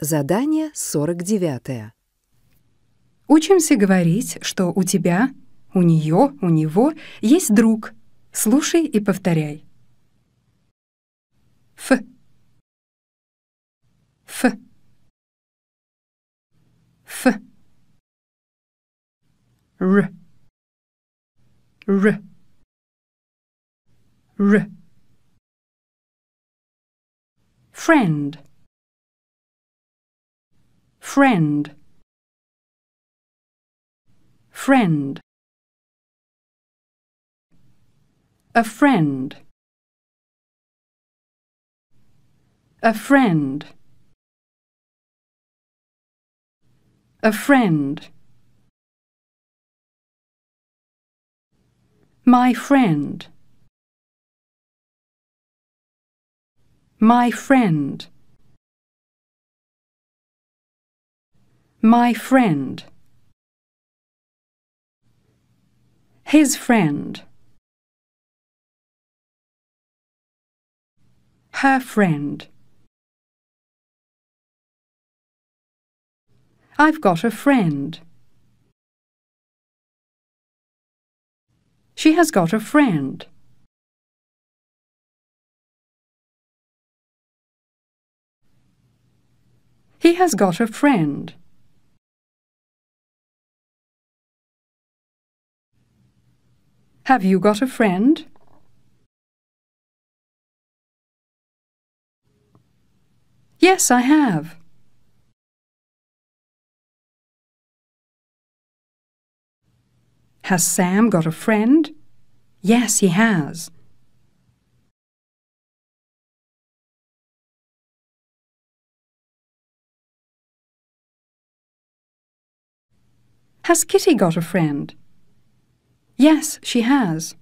Задание 49. Учимся говорить, что у тебя, у нее, у него есть друг. Слушай и повторяй. Ф. Ф. Ф. Р. Р. Р. Friend. friend friend a friend a friend a friend my friend my friend My friend. His friend. Her friend. I've got a friend. She has got a friend. He has got a friend. Have you got a friend? Yes, I have. Has Sam got a friend? Yes, he has. Has Kitty got a friend? Yes, she has.